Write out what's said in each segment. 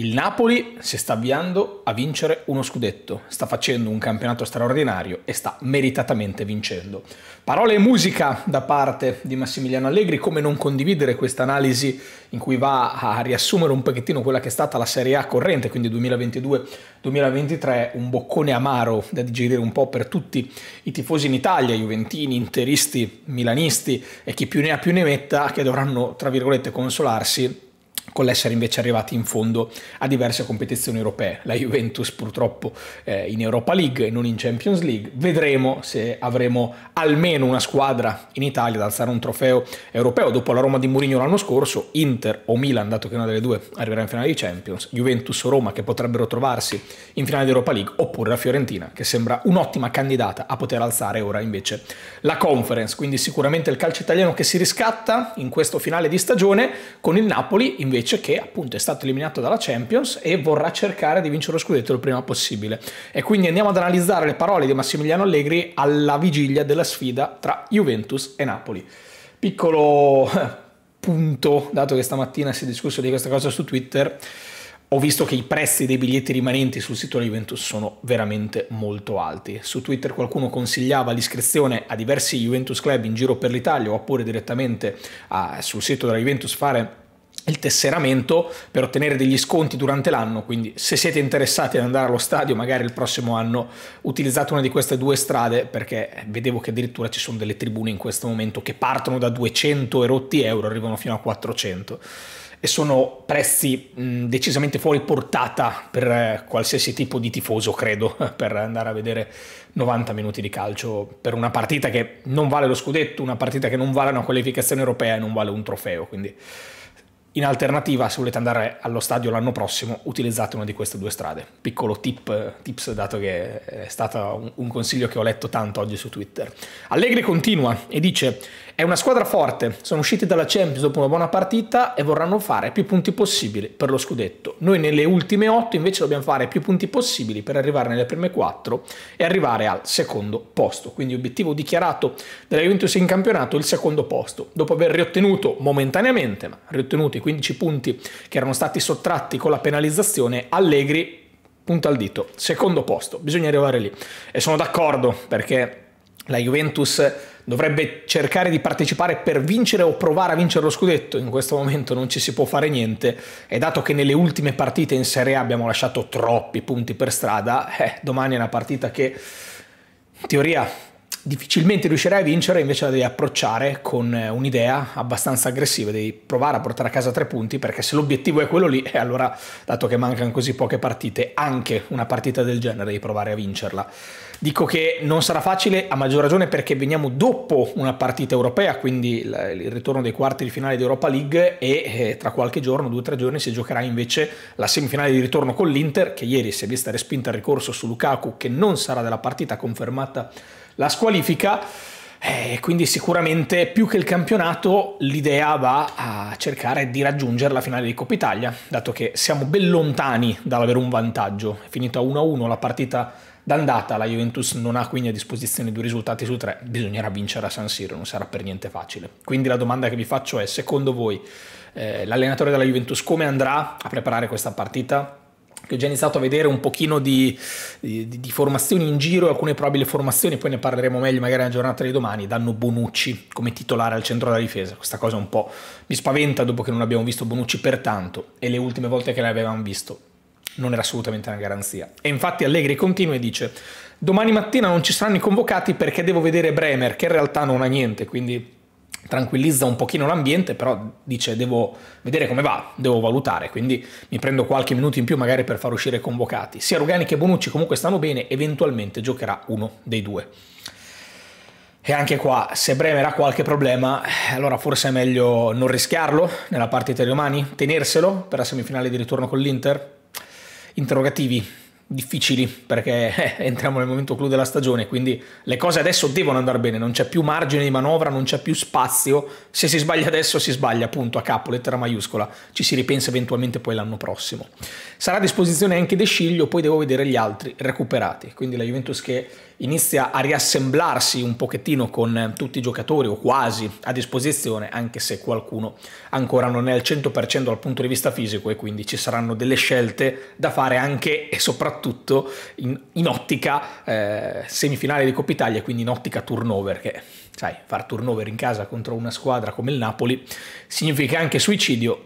Il Napoli si sta avviando a vincere uno scudetto, sta facendo un campionato straordinario e sta meritatamente vincendo. Parole e musica da parte di Massimiliano Allegri, come non condividere questa analisi in cui va a riassumere un pochettino quella che è stata la Serie A corrente, quindi 2022-2023, un boccone amaro da digerire un po' per tutti i tifosi in Italia, juventini, interisti, milanisti e chi più ne ha più ne metta, che dovranno, tra virgolette, consolarsi con l'essere invece arrivati in fondo a diverse competizioni europee. La Juventus purtroppo eh, in Europa League e non in Champions League. Vedremo se avremo almeno una squadra in Italia ad alzare un trofeo europeo dopo la Roma di Mourinho l'anno scorso, Inter o Milan, dato che una delle due arriverà in finale di Champions, Juventus o Roma che potrebbero trovarsi in finale di Europa League, oppure la Fiorentina che sembra un'ottima candidata a poter alzare ora invece la Conference. Quindi sicuramente il calcio italiano che si riscatta in questo finale di stagione con il Napoli invece invece che appunto è stato eliminato dalla Champions e vorrà cercare di vincere lo scudetto il prima possibile. E quindi andiamo ad analizzare le parole di Massimiliano Allegri alla vigilia della sfida tra Juventus e Napoli. Piccolo punto, dato che stamattina si è discusso di questa cosa su Twitter, ho visto che i prezzi dei biglietti rimanenti sul sito della Juventus sono veramente molto alti. Su Twitter qualcuno consigliava l'iscrizione a diversi Juventus Club in giro per l'Italia oppure direttamente a, ah, sul sito della Juventus fare il tesseramento per ottenere degli sconti durante l'anno, quindi se siete interessati ad andare allo stadio magari il prossimo anno utilizzate una di queste due strade perché vedevo che addirittura ci sono delle tribune in questo momento che partono da 200 erotti euro, arrivano fino a 400 e sono prezzi mh, decisamente fuori portata per eh, qualsiasi tipo di tifoso, credo, per andare a vedere 90 minuti di calcio per una partita che non vale lo scudetto, una partita che non vale una qualificazione europea e non vale un trofeo, quindi in alternativa, se volete andare allo stadio l'anno prossimo, utilizzate una di queste due strade. Piccolo tip, tips, dato che è stato un, un consiglio che ho letto tanto oggi su Twitter. Allegri continua e dice è una squadra forte, sono usciti dalla Champions dopo una buona partita e vorranno fare più punti possibili per lo scudetto. Noi nelle ultime 8 invece dobbiamo fare più punti possibili per arrivare nelle prime 4 e arrivare al secondo posto. Quindi obiettivo dichiarato della Juventus in campionato il secondo posto. Dopo aver riottenuto momentaneamente, ma riottenuto i 15 punti che erano stati sottratti con la penalizzazione, Allegri punta al dito, secondo posto, bisogna arrivare lì. E sono d'accordo perché la Juventus dovrebbe cercare di partecipare per vincere o provare a vincere lo scudetto, in questo momento non ci si può fare niente e dato che nelle ultime partite in Serie A abbiamo lasciato troppi punti per strada, eh, domani è una partita che in teoria difficilmente riuscirai a vincere, invece la devi approcciare con eh, un'idea abbastanza aggressiva, devi provare a portare a casa tre punti, perché se l'obiettivo è quello lì, e eh, allora, dato che mancano così poche partite, anche una partita del genere devi provare a vincerla. Dico che non sarà facile a maggior ragione perché veniamo dopo una partita europea, quindi il ritorno dei quarti di finale di Europa League e eh, tra qualche giorno, due o tre giorni, si giocherà invece la semifinale di ritorno con l'Inter che ieri si è vista respinta il ricorso su Lukaku che non sarà della partita confermata la squalifica. Eh, quindi sicuramente più che il campionato l'idea va a cercare di raggiungere la finale di Coppa Italia, dato che siamo ben lontani dall'avere un vantaggio. È finita 1-1 la partita D'andata la Juventus non ha quindi a disposizione due risultati su tre, bisognerà vincere a San Siro, non sarà per niente facile. Quindi la domanda che vi faccio è, secondo voi eh, l'allenatore della Juventus come andrà a preparare questa partita? che ho già iniziato a vedere un pochino di, di, di, formazioni in giro, alcune probabili formazioni, poi ne parleremo meglio magari nella giornata di domani, danno Bonucci come titolare al centro della difesa. Questa cosa un po' mi spaventa dopo che non abbiamo visto Bonucci per tanto e le ultime volte che l'avevamo visto non era assolutamente una garanzia. E infatti Allegri continua e dice domani mattina non ci saranno i convocati perché devo vedere Bremer che in realtà non ha niente, quindi tranquillizza un pochino l'ambiente, però dice devo vedere come va, devo valutare, quindi mi prendo qualche minuto in più magari per far uscire i convocati. Sia Rugani che Bonucci comunque stanno bene, eventualmente giocherà uno dei due. E anche qua, se Bremer ha qualche problema, allora forse è meglio non rischiarlo nella partita di domani, tenerselo per la semifinale di ritorno con l'Inter, interrogativi difficili perché eh, entriamo nel momento clou della stagione, quindi le cose adesso devono andare bene, non c'è più margine di manovra, non c'è più spazio, se si sbaglia adesso si sbaglia, appunto, a capo, lettera maiuscola, ci si ripensa eventualmente poi l'anno prossimo. Sarà a disposizione anche De Sciglio, poi devo vedere gli altri recuperati, quindi la Juventus che inizia a riassemblarsi un pochettino con tutti i giocatori o quasi a disposizione, anche se qualcuno ancora non è al 100% dal punto di vista fisico e quindi ci saranno delle scelte da fare anche e soprattutto soprattutto in, in ottica eh, semifinale di Coppa Italia, quindi in ottica turnover, che sai, far turnover in casa contro una squadra come il Napoli significa anche suicidio,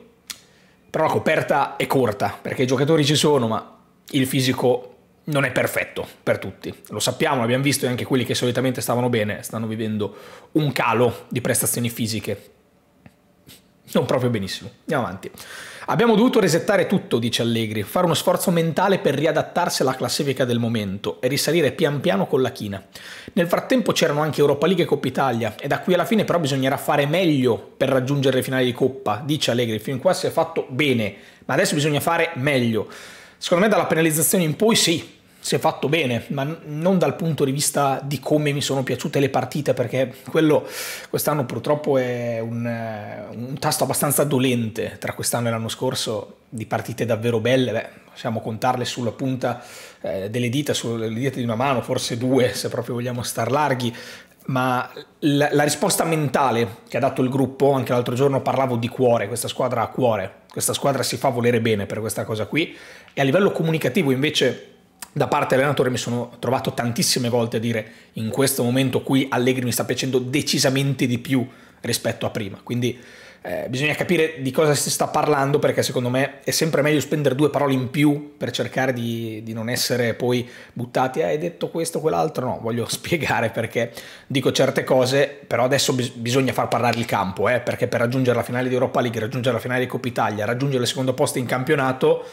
però la coperta è corta, perché i giocatori ci sono, ma il fisico non è perfetto per tutti. Lo sappiamo, l'abbiamo visto e anche quelli che solitamente stavano bene stanno vivendo un calo di prestazioni fisiche. Non proprio benissimo. Andiamo avanti. Abbiamo dovuto resettare tutto, dice Allegri, fare uno sforzo mentale per riadattarsi alla classifica del momento e risalire pian piano con la china. Nel frattempo c'erano anche Europa League e Coppa Italia e da qui alla fine però bisognerà fare meglio per raggiungere le finali di Coppa, dice Allegri, fin qua si è fatto bene, ma adesso bisogna fare meglio. Secondo me dalla penalizzazione in poi sì, si è fatto bene, ma non dal punto di vista di come mi sono piaciute le partite, perché quello quest'anno purtroppo è un, un tasto abbastanza dolente tra quest'anno e l'anno scorso di partite davvero belle, beh, possiamo contarle sulla punta eh, delle dita, sulle dita di una mano, forse due se proprio vogliamo star larghi, ma la, la, risposta mentale che ha dato il gruppo, anche l'altro giorno parlavo di cuore, questa squadra ha cuore, questa squadra si fa volere bene per questa cosa qui, e a livello comunicativo invece da parte dell'allenatore mi sono trovato tantissime volte a dire in questo momento qui Allegri mi sta piacendo decisamente di più rispetto a prima. Quindi eh, bisogna capire di cosa si sta parlando perché secondo me è sempre meglio spendere due parole in più per cercare di, di non essere poi buttati eh, hai detto questo, o quell'altro, no, voglio spiegare perché dico certe cose, però adesso bis bisogna far parlare il campo, eh, perché per raggiungere la finale di Europa League, raggiungere la finale di Coppa Italia, raggiungere il secondo posto in campionato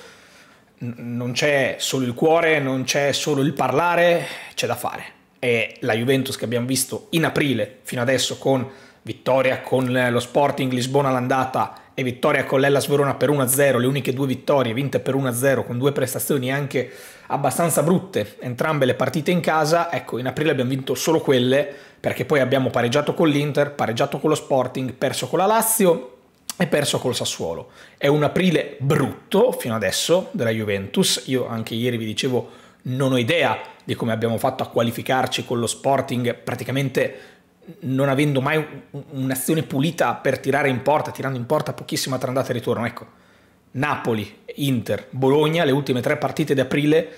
non c'è solo il cuore, non c'è solo il parlare, c'è da fare. E la Juventus che abbiamo visto in aprile fino adesso con vittoria con lo Sporting Lisbona l'andata e vittoria con l'Ellas Verona per 1-0, le uniche due vittorie vinte per 1-0 con due prestazioni anche abbastanza brutte, entrambe le partite in casa, ecco in aprile abbiamo vinto solo quelle perché poi abbiamo pareggiato con l'Inter, pareggiato con lo Sporting, perso con la Lazio e perso col Sassuolo. È un aprile brutto fino adesso della Juventus. Io anche ieri vi dicevo non ho idea di come abbiamo fatto a qualificarci con lo Sporting praticamente non avendo mai un'azione pulita per tirare in porta, tirando in porta pochissima tra andata e ritorno. Ecco, Napoli, Inter, Bologna, le ultime tre partite d'aprile aprile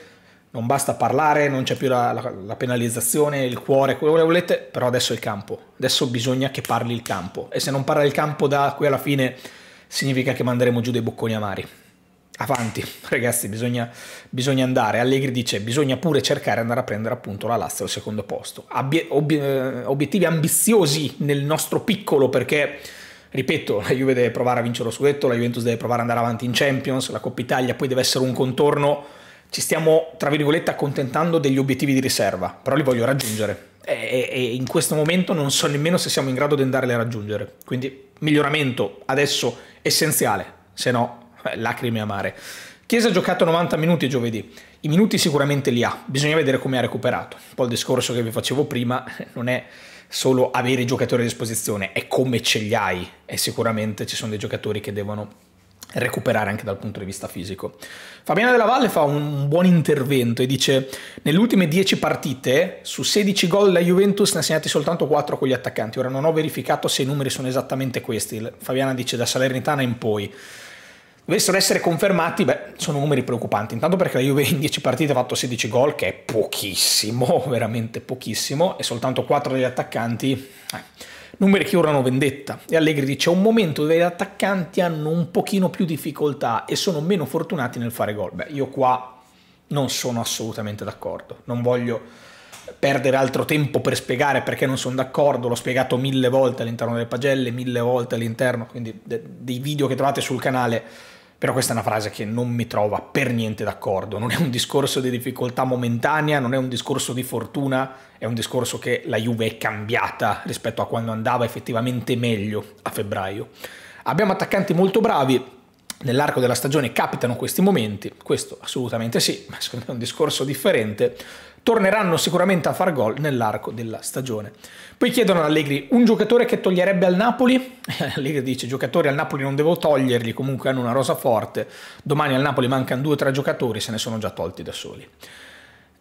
non basta parlare, non c'è più la, la, la, penalizzazione, il cuore, quello che volete, però adesso è il campo, adesso bisogna che parli il campo e se non parla il campo da qui alla fine significa che manderemo giù dei bocconi amari. Avanti, ragazzi, bisogna, bisogna andare. Allegri dice: bisogna pure cercare di andare a prendere appunto la Lazio al secondo posto. Abbie, ob, eh, obiettivi ambiziosi nel nostro piccolo perché ripeto, la Juve deve provare a vincere lo scudetto, la Juventus deve provare ad andare avanti in Champions, la Coppa Italia poi deve essere un contorno ci stiamo, tra virgolette, accontentando degli obiettivi di riserva, però li voglio raggiungere. E, e, in questo momento non so nemmeno se siamo in grado di andarli a raggiungere. Quindi miglioramento adesso essenziale, se no eh, lacrime amare. Chiesa ha giocato 90 minuti giovedì, i minuti sicuramente li ha, bisogna vedere come ha recuperato. Un po' il discorso che vi facevo prima eh, non è solo avere i giocatori a disposizione, è come ce li hai e sicuramente ci sono dei giocatori che devono recuperare anche dal punto di vista fisico. Fabiana della Valle fa un buon intervento e dice nelle ultime 10 partite su 16 gol la Juventus ne ha segnati soltanto 4 con gli attaccanti, ora non ho verificato se i numeri sono esattamente questi, Fabiana dice da Salernitana in poi. Dovessero essere confermati, beh, sono numeri preoccupanti, intanto perché la Juve in 10 partite ha fatto 16 gol, che è pochissimo, veramente pochissimo, e soltanto 4 degli attaccanti. Eh numeri che urlano vendetta. E Allegri dice, è un momento dove gli attaccanti hanno un pochino più difficoltà e sono meno fortunati nel fare gol. Beh, io qua non sono assolutamente d'accordo, non voglio perdere altro tempo per spiegare perché non sono d'accordo, l'ho spiegato mille volte all'interno delle pagelle, mille volte all'interno quindi dei video che trovate sul canale però questa è una frase che non mi trova per niente d'accordo, non è un discorso di difficoltà momentanea, non è un discorso di fortuna, è un discorso che la Juve è cambiata rispetto a quando andava effettivamente meglio a febbraio. Abbiamo attaccanti molto bravi, nell'arco della stagione capitano questi momenti, questo assolutamente sì, ma secondo me è un discorso differente, torneranno sicuramente a far gol nell'arco della stagione. Poi chiedono ad Allegri un giocatore che toglierebbe al Napoli. Allegri dice giocatori al Napoli non devo toglierli, comunque hanno una rosa forte, domani al Napoli mancano due o tre giocatori, se ne sono già tolti da soli.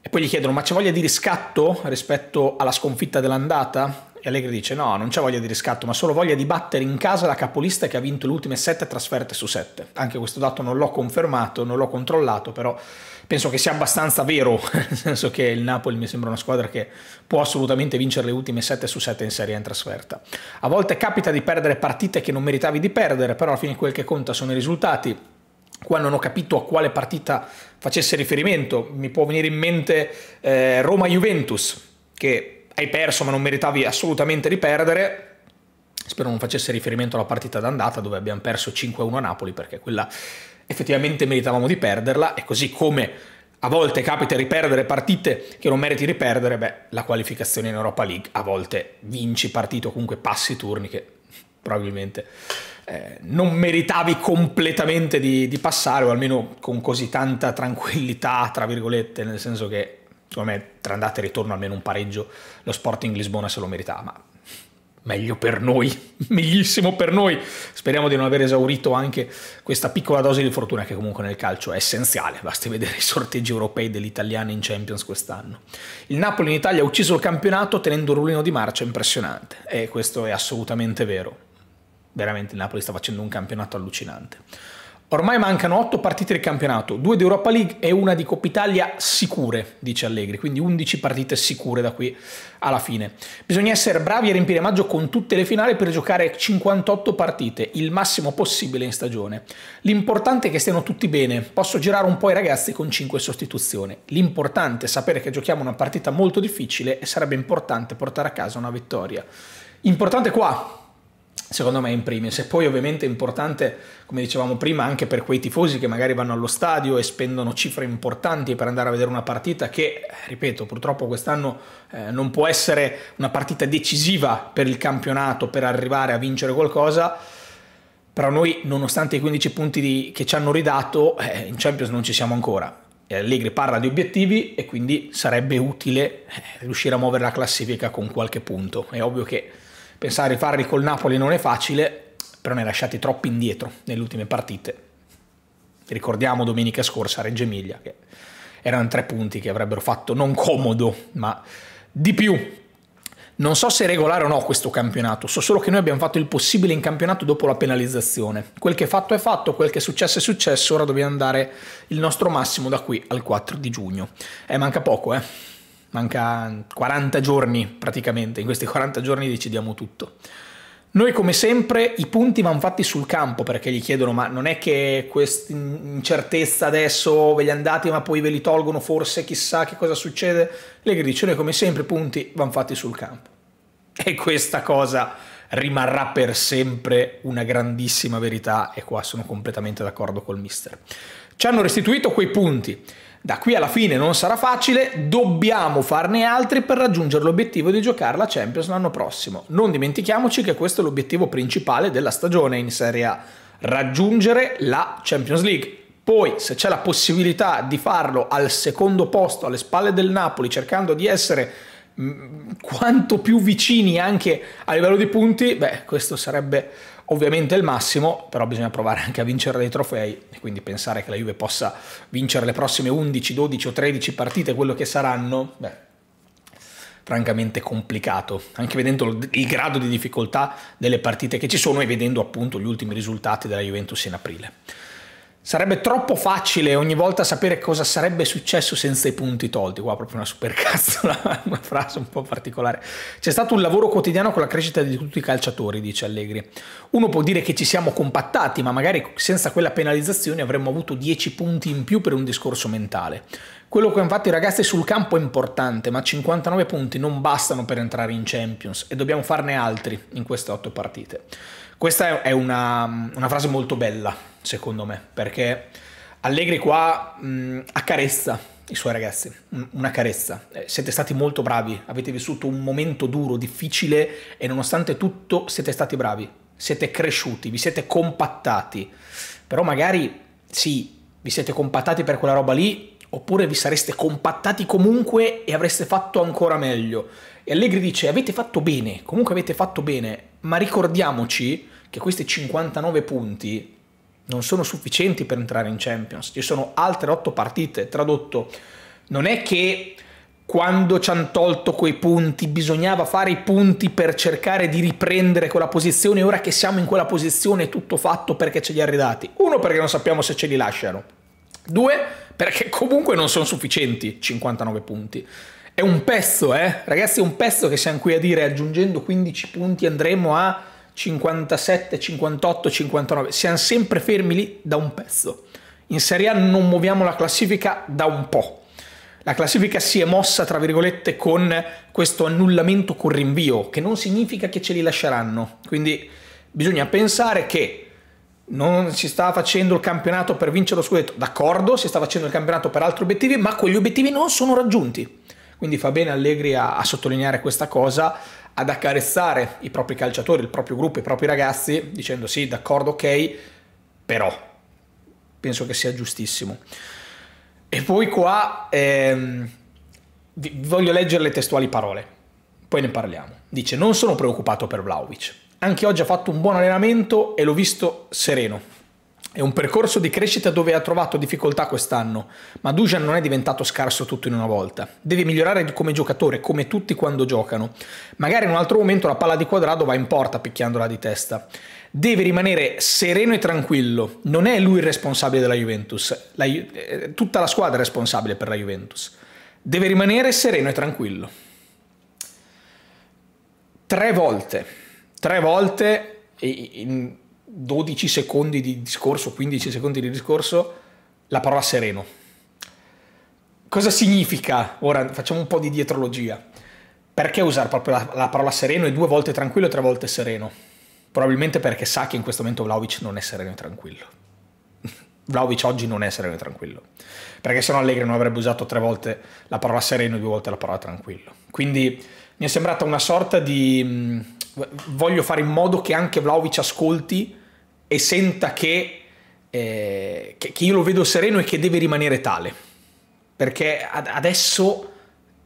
E poi gli chiedono ma c'è voglia di riscatto rispetto alla sconfitta dell'andata? E Allegri dice no, non c'è voglia di riscatto, ma solo voglia di battere in casa la capolista che ha vinto le ultime sette trasferte su sette. Anche questo dato non l'ho confermato, non l'ho controllato, però penso che sia abbastanza vero, nel senso che il Napoli mi sembra una squadra che può assolutamente vincere le ultime 7 su 7 in serie in trasferta. A volte capita di perdere partite che non meritavi di perdere, però alla fine quel che conta sono i risultati. Qua non ho capito a quale partita facesse riferimento, mi può venire in mente eh, Roma-Juventus, che hai perso ma non meritavi assolutamente di perdere, spero non facesse riferimento alla partita d'andata dove abbiamo perso 5-1 a Napoli perché quella effettivamente meritavamo di perderla e così come a volte capita di perdere partite che non meriti di perdere, beh, la qualificazione in Europa League a volte vinci partito o comunque passi turni che probabilmente eh, non meritavi completamente di, di, passare o almeno con così tanta tranquillità, tra virgolette, nel senso che secondo me tra andata e ritorno almeno un pareggio lo Sporting Lisbona se lo meritava, ma meglio per noi, meglissimo per noi. Speriamo di non aver esaurito anche questa piccola dose di fortuna che comunque nel calcio è essenziale, basti vedere i sorteggi europei dell'italiana in Champions quest'anno. Il Napoli in Italia ha ucciso il campionato tenendo un rullino di marcia impressionante e questo è assolutamente vero. Veramente il Napoli sta facendo un campionato allucinante. Ormai mancano 8 partite del campionato, 2 di Europa League e una di Coppa Italia sicure, dice Allegri, quindi 11 partite sicure da qui alla fine. Bisogna essere bravi a riempire maggio con tutte le finali per giocare 58 partite, il massimo possibile in stagione. L'importante è che stiano tutti bene, posso girare un po' i ragazzi con 5 sostituzioni. L'importante è sapere che giochiamo una partita molto difficile e sarebbe importante portare a casa una vittoria. Importante qua, secondo me in primis e poi ovviamente è importante come dicevamo prima anche per quei tifosi che magari vanno allo stadio e spendono cifre importanti per andare a vedere una partita che eh, ripeto purtroppo quest'anno eh, non può essere una partita decisiva per il campionato per arrivare a vincere qualcosa però noi nonostante i 15 punti di, che ci hanno ridato eh, in Champions non ci siamo ancora Allegri parla di obiettivi e quindi sarebbe utile eh, riuscire a muovere la classifica con qualche punto è ovvio che Pensare a rifarli col Napoli non è facile, però ne lasciati troppi indietro nelle ultime partite. Ricordiamo domenica scorsa a Reggio Emilia, che erano tre punti che avrebbero fatto non comodo, ma di più. Non so se è regolare o no questo campionato, so solo che noi abbiamo fatto il possibile in campionato dopo la penalizzazione. Quel che è fatto è fatto, quel che è successo è successo, ora dobbiamo andare il nostro massimo da qui al 4 di giugno. Eh, manca poco, eh manca 40 giorni praticamente, in questi 40 giorni decidiamo tutto. Noi come sempre i punti vanno fatti sul campo perché gli chiedono ma non è che questa incertezza adesso ve li andate ma poi ve li tolgono forse chissà che cosa succede. Legri dice noi come sempre i punti vanno fatti sul campo e questa cosa rimarrà per sempre una grandissima verità e qua sono completamente d'accordo col mister. Ci hanno restituito quei punti. Da qui alla fine non sarà facile, dobbiamo farne altri per raggiungere l'obiettivo di giocare la Champions l'anno prossimo. Non dimentichiamoci che questo è l'obiettivo principale della stagione in Serie A, raggiungere la Champions League. Poi, se c'è la possibilità di farlo al secondo posto, alle spalle del Napoli, cercando di essere mm, quanto più vicini anche a livello di punti, beh, questo sarebbe ovviamente il massimo, però bisogna provare anche a vincere dei trofei e quindi pensare che la Juve possa vincere le prossime 11, 12 o 13 partite, quello che saranno, beh, francamente complicato, anche vedendo il grado di difficoltà delle partite che ci sono e vedendo appunto gli ultimi risultati della Juventus in aprile. Sarebbe troppo facile ogni volta sapere cosa sarebbe successo senza i punti tolti. Qua wow, proprio una supercazzola, una frase un po' particolare. C'è stato un lavoro quotidiano con la crescita di tutti i calciatori, dice Allegri. Uno può dire che ci siamo compattati, ma magari senza quella penalizzazione avremmo avuto 10 punti in più per un discorso mentale. Quello che hanno fatto i ragazzi sul campo è importante, ma 59 punti non bastano per entrare in Champions e dobbiamo farne altri in queste otto partite. Questa è una, una frase molto bella, secondo me, perché Allegri qua mh, accarezza i suoi ragazzi, una carezza. Eh, siete stati molto bravi, avete vissuto un momento duro, difficile e nonostante tutto siete stati bravi, siete cresciuti, vi siete compattati. Però magari sì, vi siete compattati per quella roba lì, oppure vi sareste compattati comunque e avreste fatto ancora meglio. E Allegri dice avete fatto bene, comunque avete fatto bene, ma ricordiamoci che questi 59 punti non sono sufficienti per entrare in Champions, ci sono altre 8 partite, tradotto, non è che quando ci hanno tolto quei punti bisognava fare i punti per cercare di riprendere quella posizione, ora che siamo in quella posizione è tutto fatto perché ce li ha ridati, uno perché non sappiamo se ce li lasciano, Due, perché comunque non sono sufficienti 59 punti. È un pezzo, eh? Ragazzi, è un pezzo che siamo qui a dire aggiungendo 15 punti andremo a 57, 58, 59. Siamo sempre fermi lì da un pezzo. In Serie A non muoviamo la classifica da un po'. La classifica si è mossa, tra virgolette, con questo annullamento con rinvio, che non significa che ce li lasceranno. Quindi bisogna pensare che non si sta facendo il campionato per vincere lo scudetto, d'accordo, si sta facendo il campionato per altri obiettivi, ma quegli obiettivi non sono raggiunti. Quindi fa bene Allegri a, a sottolineare questa cosa, ad accarezzare i propri calciatori, il proprio gruppo, i propri ragazzi, dicendo sì, d'accordo, ok, però penso che sia giustissimo. E poi qua ehm, voglio leggere le testuali parole, poi ne parliamo. Dice, non sono preoccupato per Vlaovic anche oggi ha fatto un buon allenamento e l'ho visto sereno. È un percorso di crescita dove ha trovato difficoltà quest'anno, ma Dujan non è diventato scarso tutto in una volta. Deve migliorare come giocatore, come tutti quando giocano. Magari in un altro momento la palla di quadrato va in porta picchiandola di testa. Deve rimanere sereno e tranquillo. Non è lui il responsabile della Juventus, la, eh, tutta la squadra è responsabile per la Juventus. Deve rimanere sereno e tranquillo. Tre volte tre volte in 12 secondi di discorso, 15 secondi di discorso, la parola sereno. Cosa significa? Ora facciamo un po' di dietrologia. Perché usare proprio la, la parola sereno e due volte tranquillo e tre volte sereno? Probabilmente perché sa che in questo momento Vlaovic non è sereno e tranquillo. Vlaovic oggi non è sereno e tranquillo. Perché se no Allegri non avrebbe usato tre volte la parola sereno e due volte la parola tranquillo. Quindi mi è sembrata una sorta di mm, voglio fare in modo che anche Vlaovic ascolti e senta che, eh, che, che io lo vedo sereno e che deve rimanere tale. Perché ad, adesso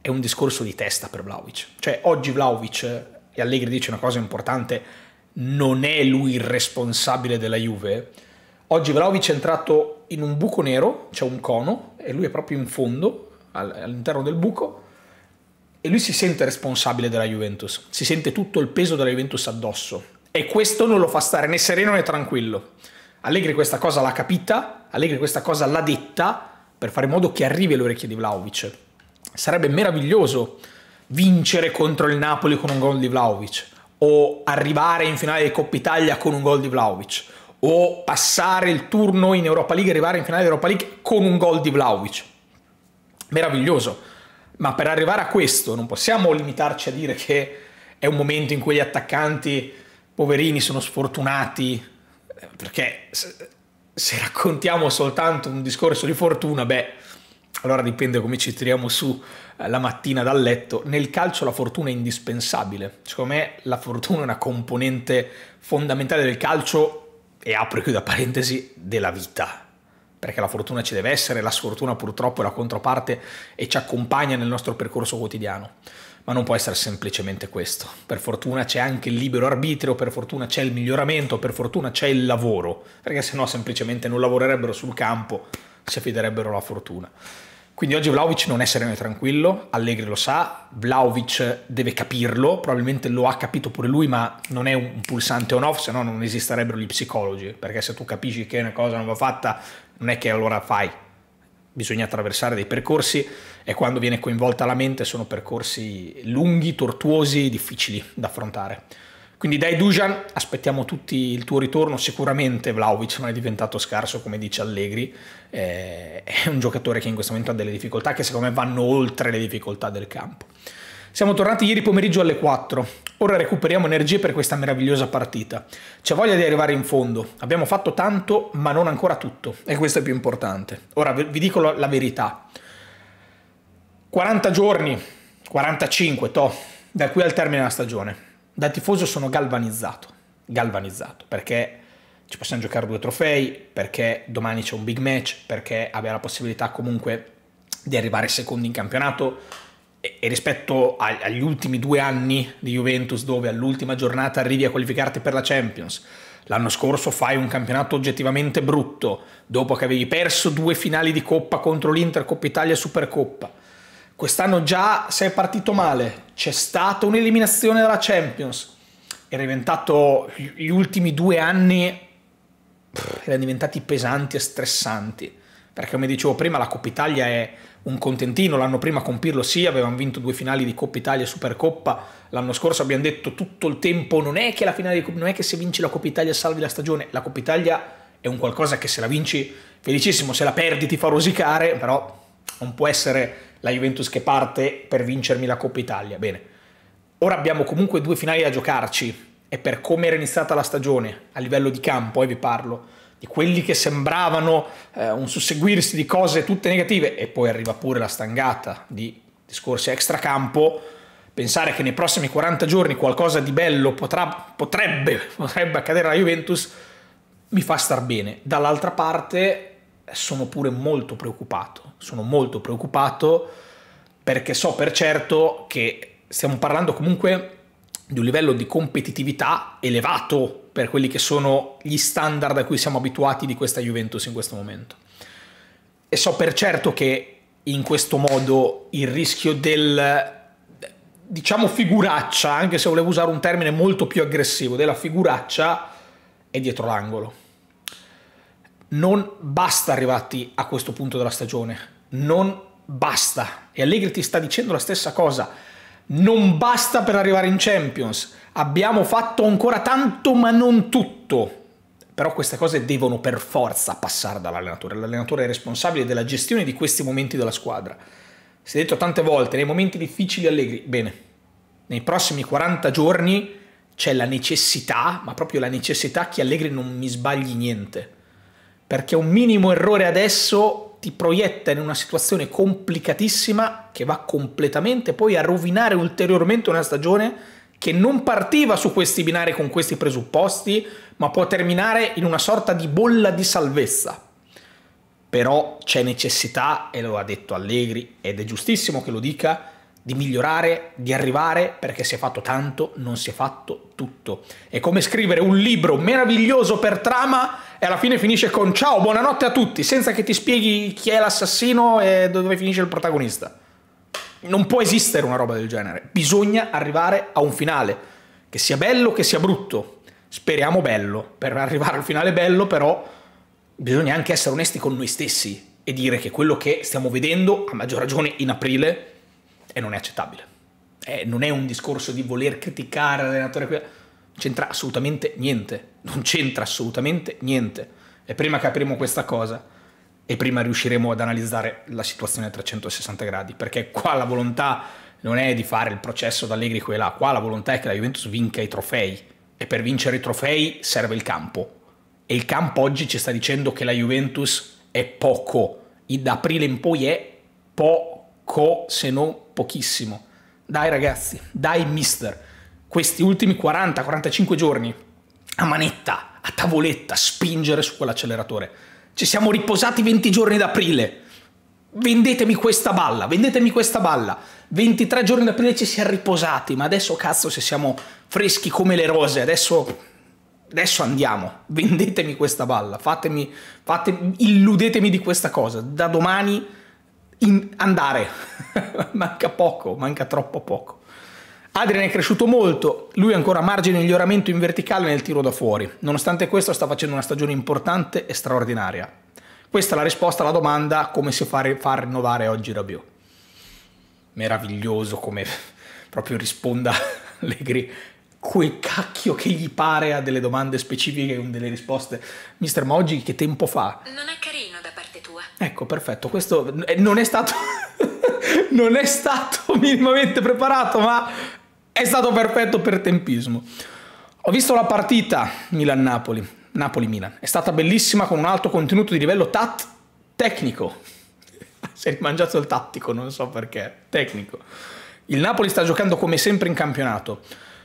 è un discorso di testa per Vlaovic. Cioè oggi Vlaovic, e Allegri dice una cosa importante, non è lui il responsabile della Juve. Oggi Vlaovic è entrato in un buco nero, c'è un cono, e lui è proprio in fondo, all'interno del buco, e lui si sente responsabile della Juventus, si sente tutto il peso della Juventus addosso. E questo non lo fa stare né sereno né tranquillo. Allegri questa cosa l'ha capita, Allegri questa cosa l'ha detta per fare in modo che arrivi alle orecchie di Vlaovic. Sarebbe meraviglioso vincere contro il Napoli con un gol di Vlaovic o arrivare in finale di Coppa Italia con un gol di Vlaovic o passare il turno in Europa League e arrivare in finale di Europa League con un gol di Vlaovic. Meraviglioso ma per arrivare a questo non possiamo limitarci a dire che è un momento in cui gli attaccanti poverini sono sfortunati, perché se raccontiamo soltanto un discorso di fortuna, beh, allora dipende come ci tiriamo su eh, la mattina dal letto. Nel calcio la fortuna è indispensabile. Secondo me la fortuna è una componente fondamentale del calcio e apro qui da parentesi della vita perché la fortuna ci deve essere, la sfortuna purtroppo è la controparte e ci accompagna nel nostro percorso quotidiano. Ma non può essere semplicemente questo. Per fortuna c'è anche il libero arbitrio, per fortuna c'è il miglioramento, per fortuna c'è il lavoro, perché se no semplicemente non lavorerebbero sul campo, si affiderebbero alla fortuna. Quindi oggi Vlaovic non è sereno e tranquillo, Allegri lo sa, Vlaovic deve capirlo, probabilmente lo ha capito pure lui, ma non è un pulsante on-off, se no non esisterebbero gli psicologi, perché se tu capisci che una cosa non va fatta, non è che allora fai, bisogna attraversare dei percorsi e quando viene coinvolta la mente sono percorsi lunghi, tortuosi, difficili da affrontare. Quindi dai Dujan aspettiamo tutti il tuo ritorno, sicuramente Vlaovic non è diventato scarso come dice Allegri, eh, è un giocatore che in questo momento ha delle difficoltà che secondo me vanno oltre le difficoltà del campo. Siamo tornati ieri pomeriggio alle 4, Ora recuperiamo energie per questa meravigliosa partita. C'è voglia di arrivare in fondo. Abbiamo fatto tanto, ma non ancora tutto. E questo è più importante. Ora vi dico la verità. 40 giorni, 45, to, da qui al termine della stagione. Da tifoso sono galvanizzato. Galvanizzato. Perché ci possiamo giocare due trofei, perché domani c'è un big match, perché abbiamo la possibilità comunque di arrivare secondi in campionato, e rispetto agli ultimi due anni di Juventus dove all'ultima giornata arrivi a qualificarti per la Champions, l'anno scorso fai un campionato oggettivamente brutto, dopo che avevi perso due finali di Coppa contro l'Inter, Coppa Italia e Supercoppa, quest'anno già sei partito male, c'è stata un'eliminazione dalla Champions, era diventato gli ultimi due anni erano diventati pesanti e stressanti, perché come dicevo prima la Coppa Italia è un contentino, l'anno prima con Pirlo sì, avevamo vinto due finali di Coppa Italia e Supercoppa, l'anno scorso abbiamo detto tutto il tempo non è che la finale di Coppa, non è che se vinci la Coppa Italia salvi la stagione, la Coppa Italia è un qualcosa che se la vinci felicissimo, se la perdi ti fa rosicare, però non può essere la Juventus che parte per vincermi la Coppa Italia, bene. Ora abbiamo comunque due finali da giocarci e per come era iniziata la stagione a livello di campo, e eh, vi parlo, di quelli che sembravano eh, un susseguirsi di cose tutte negative e poi arriva pure la stangata di discorsi extracampo, pensare che nei prossimi 40 giorni qualcosa di bello potrà, potrebbe, potrebbe accadere alla Juventus mi fa star bene. Dall'altra parte sono pure molto preoccupato, sono molto preoccupato perché so per certo che stiamo parlando comunque di un livello di competitività elevato per quelli che sono gli standard a cui siamo abituati di questa Juventus in questo momento. E so per certo che in questo modo il rischio del diciamo figuraccia, anche se volevo usare un termine molto più aggressivo, della figuraccia è dietro l'angolo. Non basta arrivati a questo punto della stagione, non basta. E Allegri ti sta dicendo la stessa cosa non basta per arrivare in Champions. Abbiamo fatto ancora tanto, ma non tutto. Però queste cose devono per forza passare dall'allenatore. L'allenatore è responsabile della gestione di questi momenti della squadra. Si è detto tante volte, nei momenti difficili allegri, bene, nei prossimi 40 giorni c'è la necessità, ma proprio la necessità che Allegri non mi sbagli niente. Perché un minimo errore adesso ti proietta in una situazione complicatissima che va completamente poi a rovinare ulteriormente una stagione che non partiva su questi binari con questi presupposti, ma può terminare in una sorta di bolla di salvezza. Però c'è necessità, e lo ha detto Allegri, ed è giustissimo che lo dica, di migliorare, di arrivare, perché si è fatto tanto, non si è fatto tutto. È come scrivere un libro meraviglioso per trama e alla fine finisce con ciao, buonanotte a tutti, senza che ti spieghi chi è l'assassino e dove finisce il protagonista. Non può esistere una roba del genere. Bisogna arrivare a un finale, che sia bello, che sia brutto. Speriamo bello. Per arrivare al finale bello, però, bisogna anche essere onesti con noi stessi e dire che quello che stiamo vedendo, a maggior ragione in aprile, e non è accettabile. Eh, non è un discorso di voler criticare l'allenatore, non c'entra assolutamente niente, non c'entra assolutamente niente. E prima capiremo questa cosa, e prima riusciremo ad analizzare la situazione a 360 gradi, perché qua la volontà non è di fare il processo d'Allegri Allegri qui e là, qua la volontà è che la Juventus vinca i trofei, e per vincere i trofei serve il campo. E il campo oggi ci sta dicendo che la Juventus è poco, e da aprile in poi è poco, se non pochissimo. Dai ragazzi, dai mister, questi ultimi 40-45 giorni a manetta, a tavoletta, spingere su quell'acceleratore. Ci siamo riposati 20 giorni d'aprile. Vendetemi questa balla, vendetemi questa balla. 23 giorni d'aprile ci si è riposati, ma adesso cazzo se siamo freschi come le rose, adesso, adesso andiamo, vendetemi questa balla, fatemi, fatemi, illudetemi di questa cosa, da domani in, andare. manca poco, manca troppo poco. Adrian è cresciuto molto, lui ha ancora margine di miglioramento in verticale nel tiro da fuori. Nonostante questo sta facendo una stagione importante e straordinaria. Questa è la risposta alla domanda come si fa a rinnovare oggi Rabiot. Meraviglioso come proprio risponda Allegri quel cacchio che gli pare a delle domande specifiche con delle risposte. Mister, ma oggi che tempo fa? Non è carino da parte tua. Ecco, perfetto, questo non è stato non è stato minimamente preparato, ma è stato perfetto per tempismo. Ho visto la partita Milan-Napoli, Napoli-Milan, è stata bellissima con un alto contenuto di livello tat tecnico. si è mangiato il tattico, non so perché, tecnico. Il Napoli sta giocando come sempre in campionato.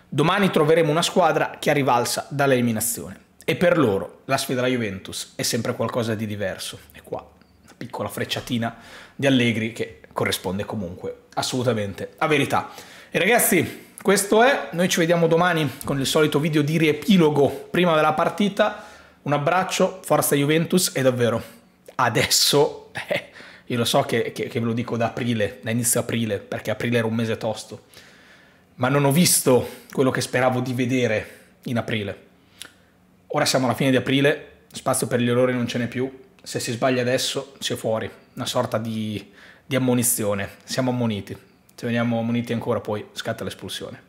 Domani troveremo una squadra che è rivalsa dall'eliminazione. E per loro la sfida della Juventus è sempre qualcosa di diverso. E qua, una piccola frecciatina di Allegri che corrisponde comunque assolutamente a verità. E ragazzi, questo è, noi ci vediamo domani con il solito video di riepilogo prima della partita. Un abbraccio, forza Juventus e davvero adesso, eh, io lo so che, che, che, ve lo dico da aprile, da inizio aprile, perché aprile era un mese tosto, ma non ho visto quello che speravo di vedere in aprile. Ora siamo alla fine di aprile, spazio per gli errori non ce n'è più, se si sbaglia adesso si è fuori, una sorta di di ammonizione, siamo ammoniti, se veniamo ammoniti ancora poi scatta l'espulsione.